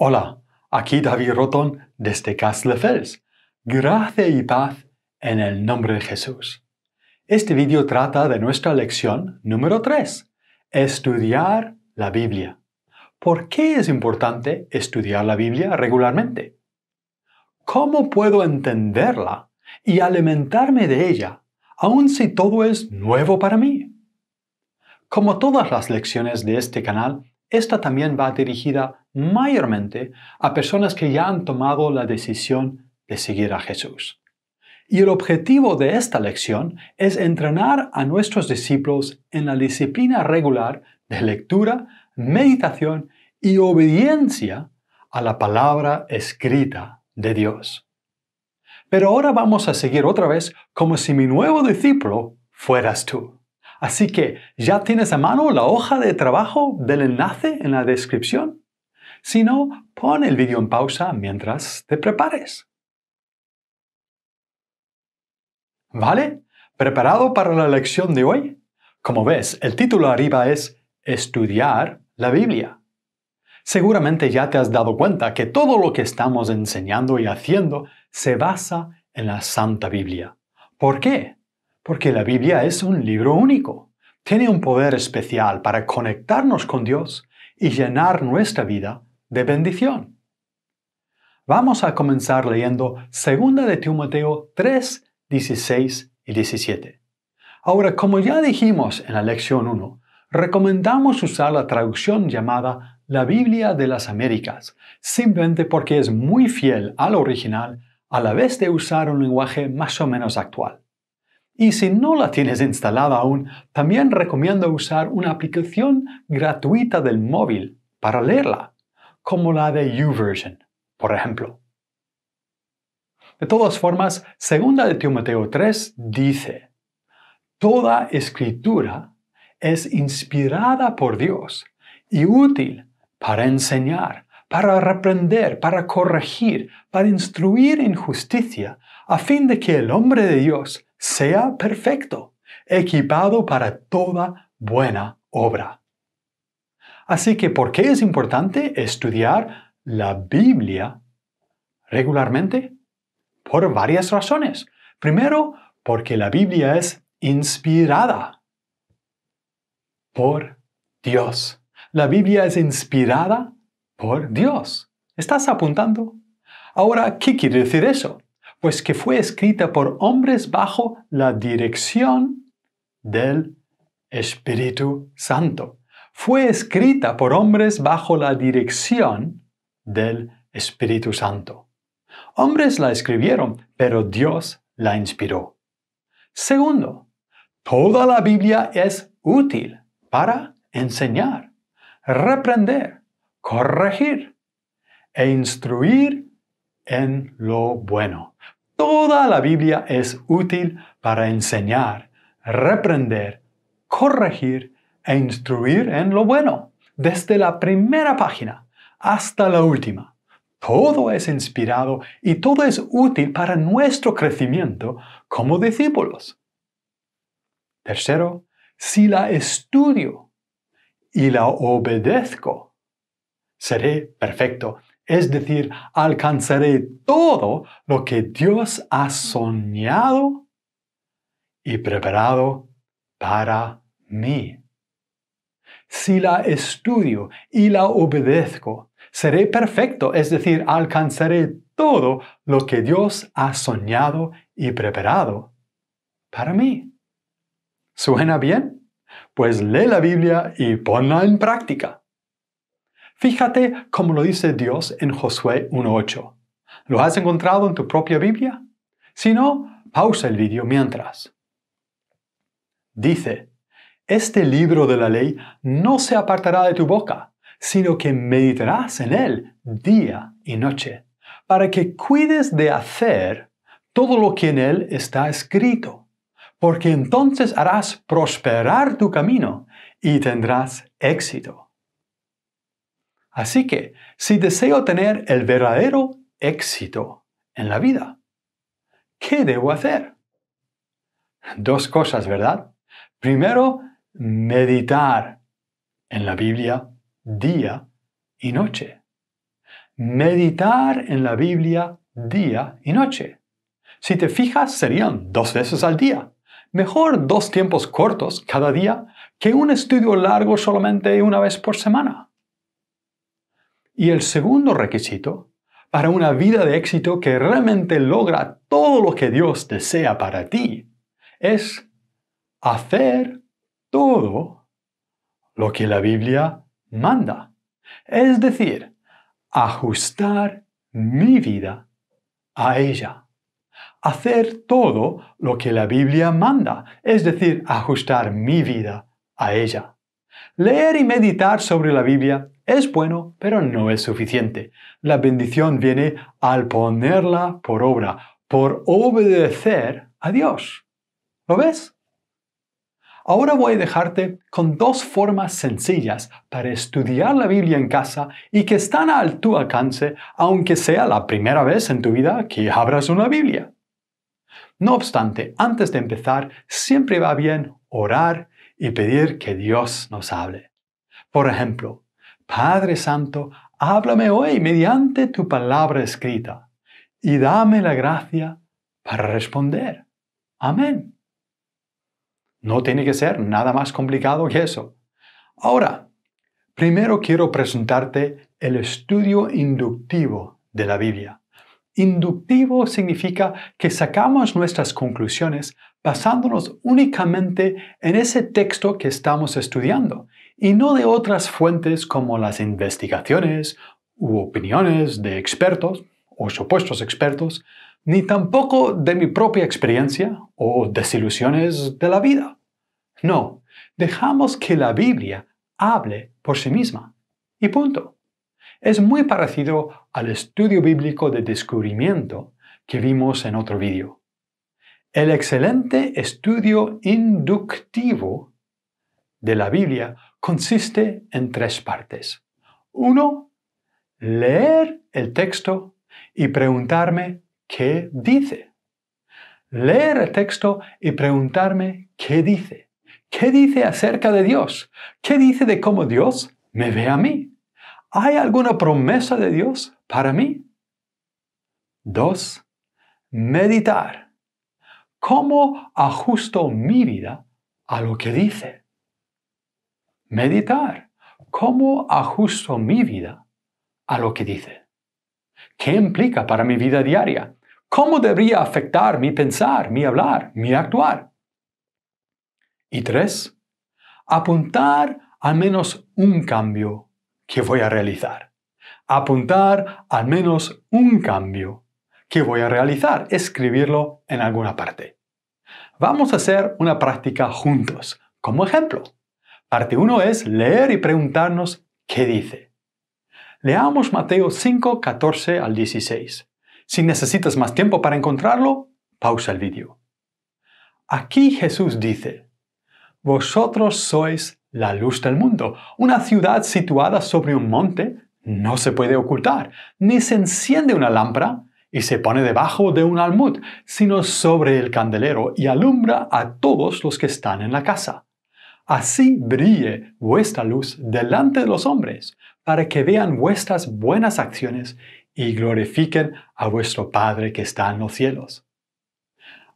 Hola, aquí David Roton desde Fells. Gracia y paz en el nombre de Jesús. Este vídeo trata de nuestra lección número 3, estudiar la Biblia. ¿Por qué es importante estudiar la Biblia regularmente? ¿Cómo puedo entenderla y alimentarme de ella, aun si todo es nuevo para mí? Como todas las lecciones de este canal, esta también va dirigida mayormente a personas que ya han tomado la decisión de seguir a Jesús. Y el objetivo de esta lección es entrenar a nuestros discípulos en la disciplina regular de lectura, meditación y obediencia a la palabra escrita de Dios. Pero ahora vamos a seguir otra vez como si mi nuevo discípulo fueras tú. Así que, ¿ya tienes a mano la hoja de trabajo del enlace en la descripción? Si no, pon el vídeo en pausa mientras te prepares. ¿Vale? ¿Preparado para la lección de hoy? Como ves, el título arriba es Estudiar la Biblia. Seguramente ya te has dado cuenta que todo lo que estamos enseñando y haciendo se basa en la Santa Biblia. ¿Por qué? Porque la Biblia es un libro único. Tiene un poder especial para conectarnos con Dios y llenar nuestra vida de bendición. Vamos a comenzar leyendo 2 de Timoteo 3, 16 y 17. Ahora, como ya dijimos en la lección 1, recomendamos usar la traducción llamada la Biblia de las Américas, simplemente porque es muy fiel al original a la vez de usar un lenguaje más o menos actual. Y si no la tienes instalada aún, también recomiendo usar una aplicación gratuita del móvil para leerla, como la de YouVersion, por ejemplo. De todas formas, segunda de Timoteo 3 dice, Toda escritura es inspirada por Dios y útil para enseñar, para reprender, para corregir, para instruir en justicia, a fin de que el hombre de Dios sea perfecto, equipado para toda buena obra. Así que, ¿por qué es importante estudiar la Biblia regularmente? Por varias razones. Primero, porque la Biblia es inspirada por Dios. La Biblia es inspirada por Dios. ¿Estás apuntando? Ahora, ¿qué quiere decir eso? pues que fue escrita por hombres bajo la dirección del Espíritu Santo. Fue escrita por hombres bajo la dirección del Espíritu Santo. Hombres la escribieron, pero Dios la inspiró. Segundo, toda la Biblia es útil para enseñar, reprender, corregir e instruir en lo bueno. Toda la Biblia es útil para enseñar, reprender, corregir e instruir en lo bueno, desde la primera página hasta la última. Todo es inspirado y todo es útil para nuestro crecimiento como discípulos. Tercero, si la estudio y la obedezco, seré perfecto es decir, alcanzaré todo lo que Dios ha soñado y preparado para mí. Si la estudio y la obedezco, seré perfecto, es decir, alcanzaré todo lo que Dios ha soñado y preparado para mí. ¿Suena bien? Pues lee la Biblia y ponla en práctica. Fíjate cómo lo dice Dios en Josué 1.8. ¿Lo has encontrado en tu propia Biblia? Si no, pausa el vídeo mientras. Dice, este libro de la ley no se apartará de tu boca, sino que meditarás en él día y noche, para que cuides de hacer todo lo que en él está escrito, porque entonces harás prosperar tu camino y tendrás éxito. Así que, si deseo tener el verdadero éxito en la vida, ¿qué debo hacer? Dos cosas, ¿verdad? Primero, meditar en la Biblia día y noche. Meditar en la Biblia día y noche. Si te fijas, serían dos veces al día. Mejor dos tiempos cortos cada día que un estudio largo solamente una vez por semana. Y el segundo requisito para una vida de éxito que realmente logra todo lo que Dios desea para ti es hacer todo lo que la Biblia manda. Es decir, ajustar mi vida a ella. Hacer todo lo que la Biblia manda, es decir, ajustar mi vida a ella. Leer y meditar sobre la Biblia es bueno, pero no es suficiente. La bendición viene al ponerla por obra, por obedecer a Dios. ¿Lo ves? Ahora voy a dejarte con dos formas sencillas para estudiar la Biblia en casa y que están a tu alcance, aunque sea la primera vez en tu vida que abras una Biblia. No obstante, antes de empezar, siempre va bien orar y pedir que Dios nos hable. Por ejemplo, Padre Santo, háblame hoy mediante tu palabra escrita y dame la gracia para responder. Amén. No tiene que ser nada más complicado que eso. Ahora, primero quiero presentarte el estudio inductivo de la Biblia. Inductivo significa que sacamos nuestras conclusiones basándonos únicamente en ese texto que estamos estudiando y no de otras fuentes como las investigaciones u opiniones de expertos o supuestos expertos, ni tampoco de mi propia experiencia o desilusiones de la vida. No, dejamos que la Biblia hable por sí misma. Y punto. Es muy parecido al estudio bíblico de descubrimiento que vimos en otro vídeo. El excelente estudio inductivo de la Biblia consiste en tres partes. Uno, leer el texto y preguntarme qué dice. Leer el texto y preguntarme qué dice. ¿Qué dice acerca de Dios? ¿Qué dice de cómo Dios me ve a mí? ¿Hay alguna promesa de Dios para mí? Dos, meditar ¿Cómo ajusto mi vida a lo que dice? Meditar. ¿Cómo ajusto mi vida a lo que dice? ¿Qué implica para mi vida diaria? ¿Cómo debería afectar mi pensar, mi hablar, mi actuar? Y tres, apuntar al menos un cambio que voy a realizar. Apuntar al menos un cambio que voy a realizar, escribirlo en alguna parte. Vamos a hacer una práctica juntos, como ejemplo. Parte 1 es leer y preguntarnos qué dice. Leamos Mateo 5, 14 al 16. Si necesitas más tiempo para encontrarlo, pausa el vídeo. Aquí Jesús dice, Vosotros sois la luz del mundo. Una ciudad situada sobre un monte no se puede ocultar, ni se enciende una lámpara y se pone debajo de un almud, sino sobre el candelero y alumbra a todos los que están en la casa. Así brille vuestra luz delante de los hombres, para que vean vuestras buenas acciones y glorifiquen a vuestro Padre que está en los cielos.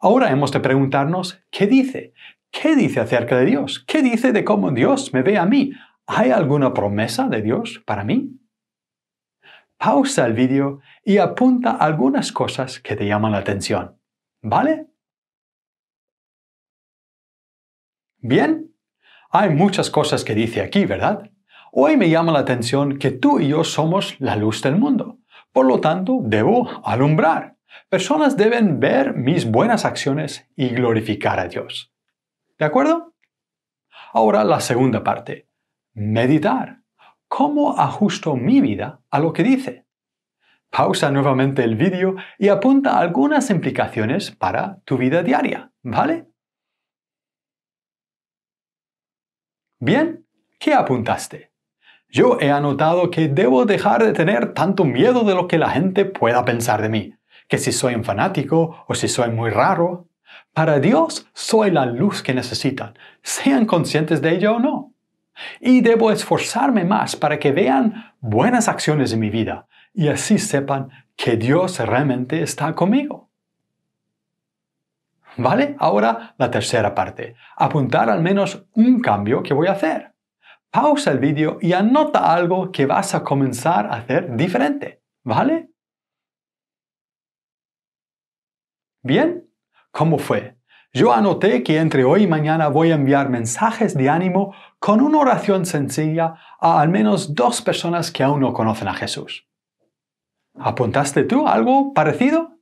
Ahora hemos de preguntarnos, ¿qué dice? ¿Qué dice acerca de Dios? ¿Qué dice de cómo Dios me ve a mí? ¿Hay alguna promesa de Dios para mí? pausa el vídeo y apunta algunas cosas que te llaman la atención. ¿Vale? Bien, hay muchas cosas que dice aquí, ¿verdad? Hoy me llama la atención que tú y yo somos la luz del mundo. Por lo tanto, debo alumbrar. Personas deben ver mis buenas acciones y glorificar a Dios. ¿De acuerdo? Ahora la segunda parte. Meditar. ¿Cómo ajusto mi vida a lo que dice? Pausa nuevamente el vídeo y apunta algunas implicaciones para tu vida diaria, ¿vale? Bien, ¿qué apuntaste? Yo he anotado que debo dejar de tener tanto miedo de lo que la gente pueda pensar de mí, que si soy un fanático o si soy muy raro. Para Dios soy la luz que necesitan, sean conscientes de ello o no. Y debo esforzarme más para que vean buenas acciones en mi vida y así sepan que Dios realmente está conmigo. ¿Vale? Ahora la tercera parte. Apuntar al menos un cambio que voy a hacer. Pausa el vídeo y anota algo que vas a comenzar a hacer diferente. ¿Vale? Bien, ¿cómo fue? Yo anoté que entre hoy y mañana voy a enviar mensajes de ánimo con una oración sencilla a al menos dos personas que aún no conocen a Jesús. ¿Apuntaste tú algo parecido?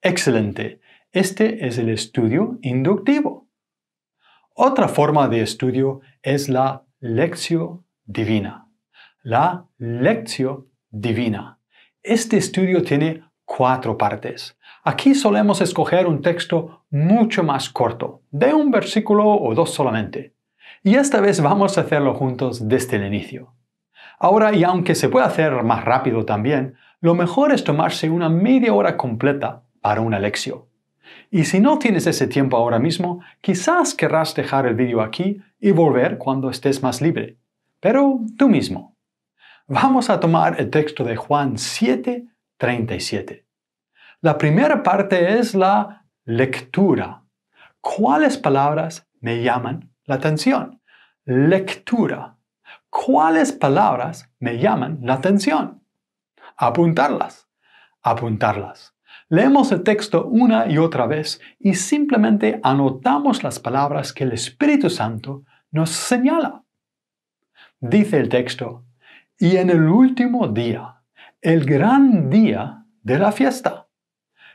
Excelente. Este es el estudio inductivo. Otra forma de estudio es la lección divina. La lección divina. Este estudio tiene cuatro partes. Aquí solemos escoger un texto mucho más corto, de un versículo o dos solamente. Y esta vez vamos a hacerlo juntos desde el inicio. Ahora, y aunque se puede hacer más rápido también, lo mejor es tomarse una media hora completa para una lección. Y si no tienes ese tiempo ahora mismo, quizás querrás dejar el vídeo aquí y volver cuando estés más libre. Pero tú mismo. Vamos a tomar el texto de Juan 7 37. La primera parte es la lectura. ¿Cuáles palabras me llaman la atención? Lectura. ¿Cuáles palabras me llaman la atención? Apuntarlas. Apuntarlas. Leemos el texto una y otra vez y simplemente anotamos las palabras que el Espíritu Santo nos señala. Dice el texto, y en el último día el gran día de la fiesta.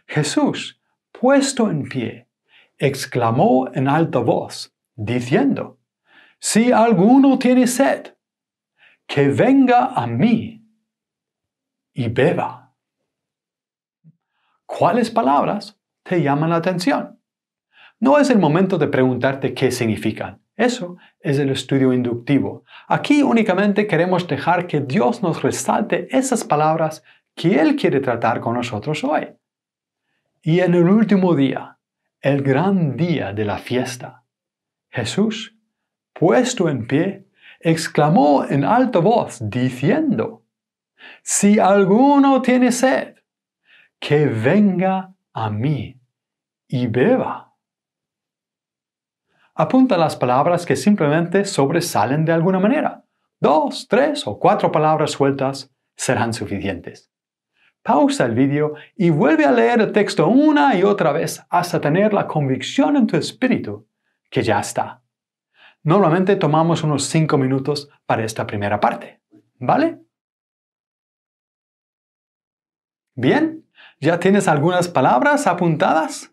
Jesús, puesto en pie, exclamó en alta voz, diciendo, Si alguno tiene sed, que venga a mí y beba. ¿Cuáles palabras te llaman la atención? No es el momento de preguntarte qué significan eso es el estudio inductivo. Aquí únicamente queremos dejar que Dios nos resalte esas palabras que Él quiere tratar con nosotros hoy. Y en el último día, el gran día de la fiesta, Jesús, puesto en pie, exclamó en alta voz diciendo, Si alguno tiene sed, que venga a mí y beba apunta las palabras que simplemente sobresalen de alguna manera. Dos, tres o cuatro palabras sueltas serán suficientes. Pausa el vídeo y vuelve a leer el texto una y otra vez hasta tener la convicción en tu espíritu que ya está. Normalmente tomamos unos cinco minutos para esta primera parte, ¿vale? Bien, ¿ya tienes algunas palabras apuntadas?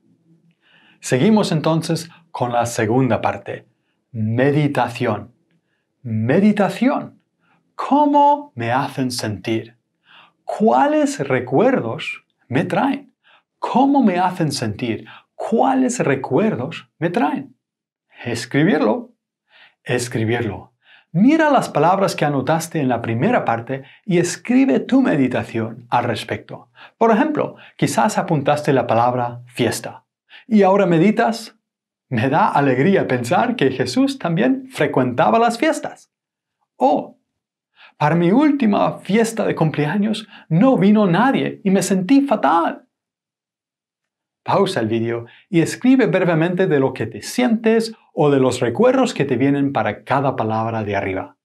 Seguimos entonces con la segunda parte, meditación. Meditación. ¿Cómo me hacen sentir? ¿Cuáles recuerdos me traen? ¿Cómo me hacen sentir? ¿Cuáles recuerdos me traen? Escribirlo. Escribirlo. Mira las palabras que anotaste en la primera parte y escribe tu meditación al respecto. Por ejemplo, quizás apuntaste la palabra fiesta y ahora meditas me da alegría pensar que Jesús también frecuentaba las fiestas. O, oh, para mi última fiesta de cumpleaños no vino nadie y me sentí fatal. Pausa el vídeo y escribe brevemente de lo que te sientes o de los recuerdos que te vienen para cada palabra de arriba.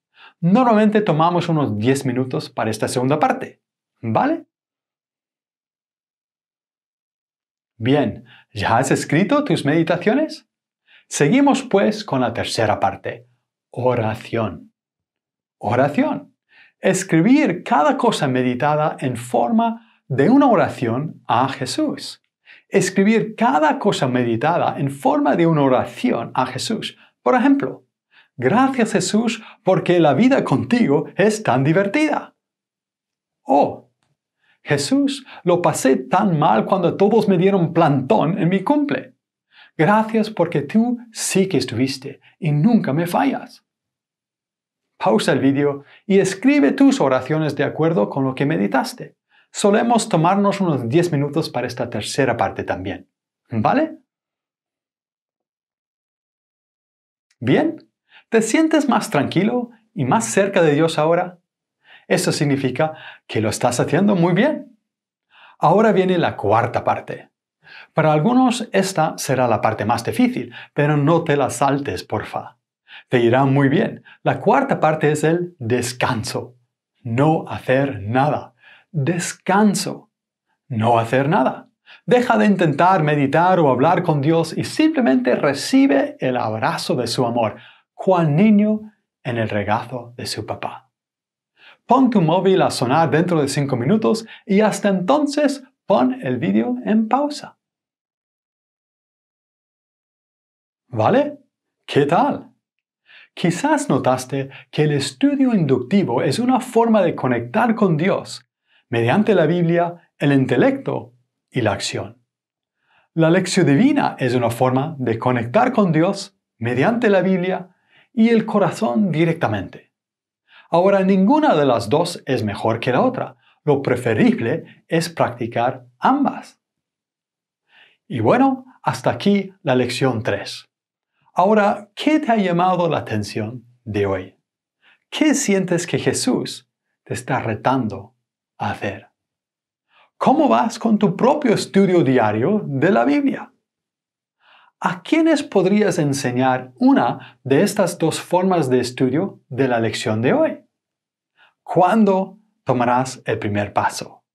Normalmente tomamos unos 10 minutos para esta segunda parte, ¿vale? Bien, ¿ya has escrito tus meditaciones? Seguimos pues con la tercera parte, oración. Oración. Escribir cada cosa meditada en forma de una oración a Jesús. Escribir cada cosa meditada en forma de una oración a Jesús. Por ejemplo, gracias Jesús porque la vida contigo es tan divertida. O, Jesús, lo pasé tan mal cuando todos me dieron plantón en mi cumple. Gracias porque tú sí que estuviste y nunca me fallas. Pausa el vídeo y escribe tus oraciones de acuerdo con lo que meditaste. Solemos tomarnos unos 10 minutos para esta tercera parte también. ¿Vale? ¿Bien? ¿Te sientes más tranquilo y más cerca de Dios ahora? Eso significa que lo estás haciendo muy bien. Ahora viene la cuarta parte. Para algunos esta será la parte más difícil, pero no te la saltes, porfa. Te irá muy bien. La cuarta parte es el descanso. No hacer nada. Descanso. No hacer nada. Deja de intentar meditar o hablar con Dios y simplemente recibe el abrazo de su amor, cual niño en el regazo de su papá. Pon tu móvil a sonar dentro de 5 minutos y hasta entonces pon el vídeo en pausa. ¿Vale? ¿Qué tal? Quizás notaste que el estudio inductivo es una forma de conectar con Dios mediante la Biblia, el intelecto y la acción. La lección divina es una forma de conectar con Dios mediante la Biblia y el corazón directamente. Ahora, ninguna de las dos es mejor que la otra. Lo preferible es practicar ambas. Y bueno, hasta aquí la lección 3. Ahora, ¿qué te ha llamado la atención de hoy? ¿Qué sientes que Jesús te está retando a hacer? ¿Cómo vas con tu propio estudio diario de la Biblia? ¿A quiénes podrías enseñar una de estas dos formas de estudio de la lección de hoy? ¿Cuándo tomarás el primer paso?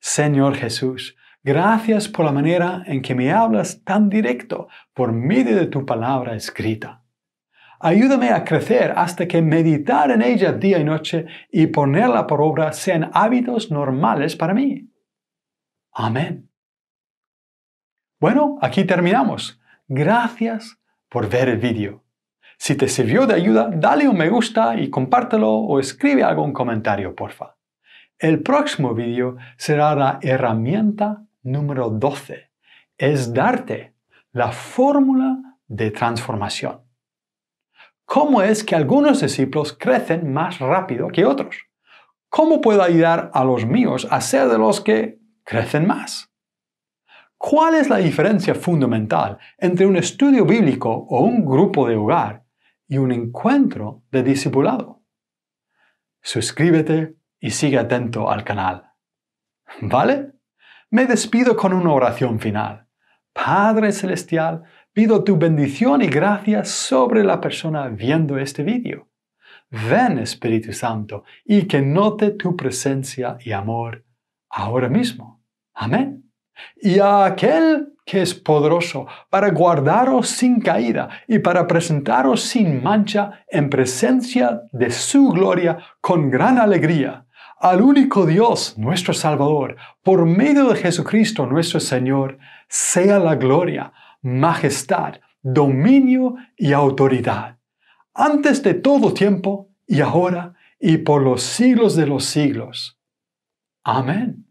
Señor Jesús, Gracias por la manera en que me hablas tan directo por medio de tu palabra escrita. Ayúdame a crecer hasta que meditar en ella día y noche y ponerla por obra sean hábitos normales para mí. Amén. Bueno, aquí terminamos. Gracias por ver el vídeo. Si te sirvió de ayuda, dale un me gusta y compártelo o escribe algún comentario, porfa. El próximo vídeo será la herramienta número 12 es darte la fórmula de transformación. ¿Cómo es que algunos discípulos crecen más rápido que otros? ¿Cómo puedo ayudar a los míos a ser de los que crecen más? ¿Cuál es la diferencia fundamental entre un estudio bíblico o un grupo de hogar y un encuentro de discipulado? Suscríbete y sigue atento al canal. ¿Vale? Me despido con una oración final. Padre Celestial, pido tu bendición y gracia sobre la persona viendo este vídeo. Ven Espíritu Santo y que note tu presencia y amor ahora mismo. Amén. Y a aquel que es poderoso para guardaros sin caída y para presentaros sin mancha en presencia de su gloria con gran alegría al único Dios, nuestro Salvador, por medio de Jesucristo nuestro Señor, sea la gloria, majestad, dominio y autoridad, antes de todo tiempo y ahora y por los siglos de los siglos. Amén.